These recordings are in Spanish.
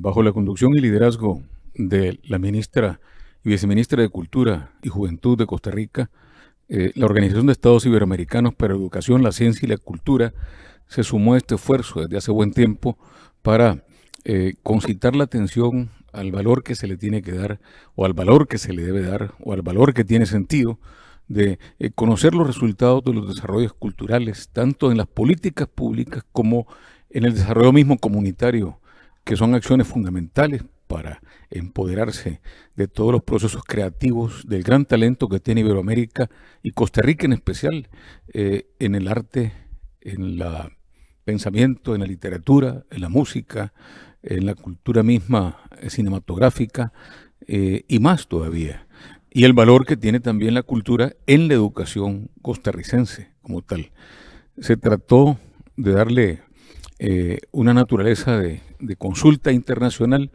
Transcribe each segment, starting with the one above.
bajo la conducción y liderazgo de la ministra y viceministra de Cultura y Juventud de Costa Rica, eh, la Organización de Estados Iberoamericanos para la Educación, la Ciencia y la Cultura se sumó a este esfuerzo desde hace buen tiempo para eh, concitar la atención al valor que se le tiene que dar o al valor que se le debe dar o al valor que tiene sentido de eh, conocer los resultados de los desarrollos culturales, tanto en las políticas públicas como en el desarrollo mismo comunitario que son acciones fundamentales para empoderarse de todos los procesos creativos, del gran talento que tiene Iberoamérica y Costa Rica en especial, eh, en el arte, en el pensamiento, en la literatura, en la música, en la cultura misma cinematográfica eh, y más todavía. Y el valor que tiene también la cultura en la educación costarricense como tal. Se trató de darle eh, una naturaleza de, consulta internacional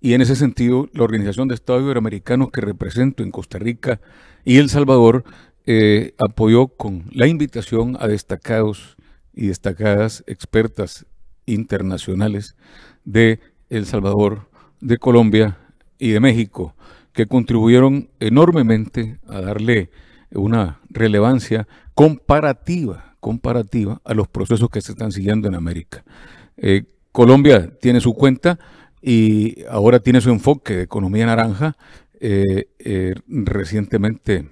y en ese sentido la Organización de Estados Iberoamericanos que represento en Costa Rica y El Salvador eh, apoyó con la invitación a destacados y destacadas expertas internacionales de El Salvador, de Colombia y de México, que contribuyeron enormemente a darle una relevancia comparativa comparativa a los procesos que se están siguiendo en América. Eh, Colombia tiene su cuenta y ahora tiene su enfoque de economía naranja eh, eh, recientemente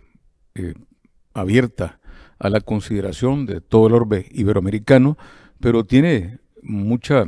abierta a la consideración de todo el orbe iberoamericano, pero tiene mucha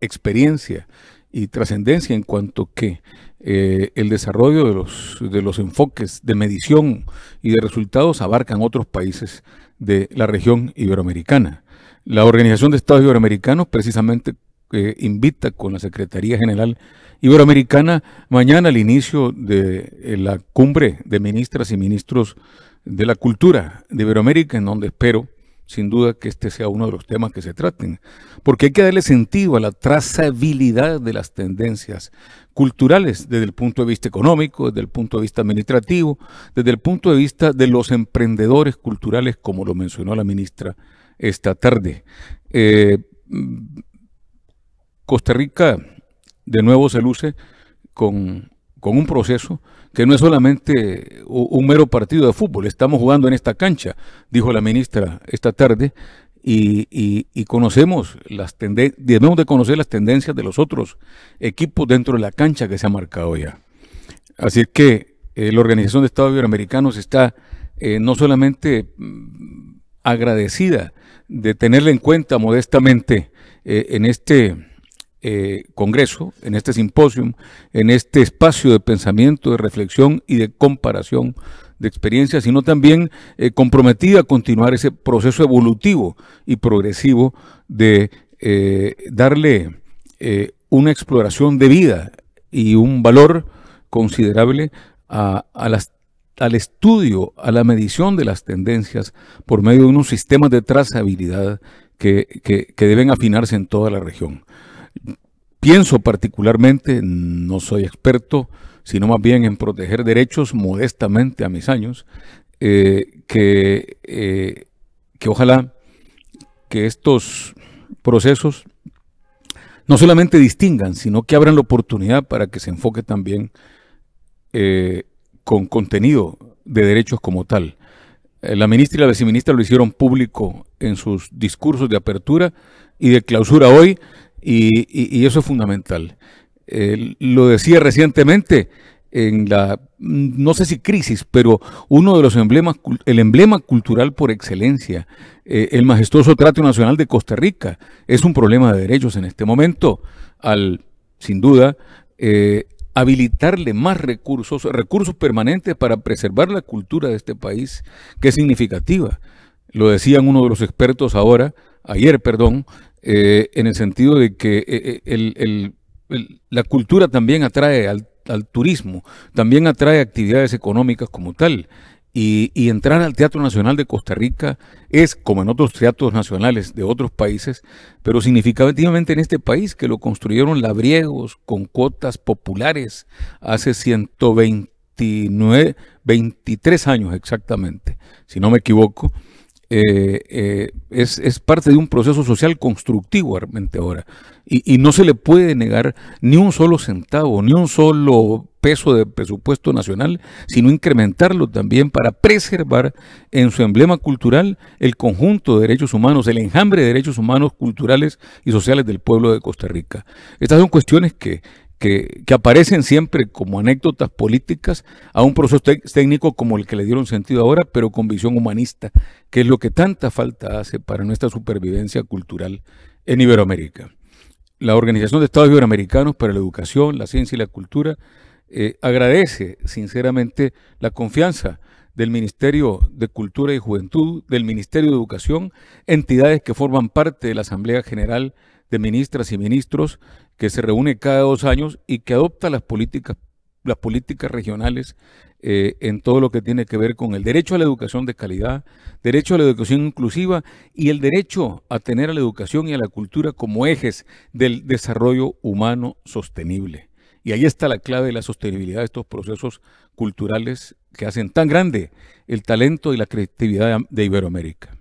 experiencia y trascendencia en cuanto que eh, el desarrollo de los, de los enfoques de medición y de resultados abarcan otros países de la región iberoamericana. La Organización de Estados Iberoamericanos precisamente eh, invita con la Secretaría General Iberoamericana mañana al inicio de eh, la cumbre de ministras y ministros de la cultura de Iberoamérica, en donde espero sin duda que este sea uno de los temas que se traten, porque hay que darle sentido a la trazabilidad de las tendencias culturales desde el punto de vista económico, desde el punto de vista administrativo, desde el punto de vista de los emprendedores culturales, como lo mencionó la ministra esta tarde. Eh, mm, Costa Rica de nuevo se luce con con un proceso que no es solamente un mero partido de fútbol, estamos jugando en esta cancha, dijo la ministra esta tarde, y, conocemos las debemos de conocer las tendencias de los otros equipos dentro de la cancha que se ha marcado ya. Así que eh, la Organización de Estados Iberoamericanos está eh, no solamente mm, agradecida de tenerla en cuenta modestamente eh, en este eh, Congreso, en este simposio, en este espacio de pensamiento, de reflexión y de comparación de experiencias, sino también eh, comprometida a continuar ese proceso evolutivo y progresivo de eh, darle una exploración de vida y un valor considerable a, las al estudio, a la medición de las tendencias por medio de unos sistemas de trazabilidad que deben afinarse en toda la región. Pienso particularmente, no soy experto, sino más bien en proteger derechos modestamente a mis años, eh, que, eh, que ojalá que estos procesos no solamente distingan, sino que abran la oportunidad para que se enfoque también eh, con contenido de derechos como tal. La ministra y la viceministra lo hicieron público en sus discursos de apertura y de clausura hoy, y, eso es fundamental. lo decía recientemente en la, no sé si crisis, pero uno de los emblemas, el emblema cultural por excelencia, eh, el majestuoso Trato Nacional de Costa Rica, es un problema de derechos en este momento, al, sin duda, eh, habilitarle más recursos, recursos permanentes para preservar la cultura de este país, que es significativa. Lo decían uno de los expertos ahora, ayer, perdón, eh, en el sentido de que eh, eh, la cultura también atrae al, turismo, también atrae actividades económicas como tal. Y, y, entrar al Teatro Nacional de Costa Rica es, como en otros teatros nacionales de otros países, pero significativamente en este país, que lo construyeron labriegos con cuotas populares hace 129, 23 años exactamente, si no me equivoco. Eh, eh, es, parte de un proceso social constructivo realmente ahora. Y, y, no se le puede negar ni un solo centavo, ni un solo peso de presupuesto nacional, sino incrementarlo también para preservar en su emblema cultural el conjunto de derechos humanos, el enjambre de derechos humanos culturales y sociales del pueblo de Costa Rica. Estas son cuestiones que, que, aparecen siempre como anécdotas políticas a un proceso técnico como el que le dieron sentido ahora, pero con visión humanista, que es lo que tanta falta hace para nuestra supervivencia cultural en Iberoamérica. La Organización de Estados Iberoamericanos para la Educación, la Ciencia y la Cultura eh, agradece sinceramente la confianza del Ministerio de Cultura y Juventud, del Ministerio de Educación, entidades que forman parte de la Asamblea General de ministras y ministros que se reúne cada dos años y que adopta las políticas, las políticas regionales eh, en todo lo que tiene que ver con el derecho a la educación de calidad, derecho a la educación inclusiva y el derecho a tener a la educación y a la cultura como ejes del desarrollo humano sostenible. Y ahí está la clave de la sostenibilidad de estos procesos culturales que hacen tan grande el talento y la creatividad de Iberoamérica.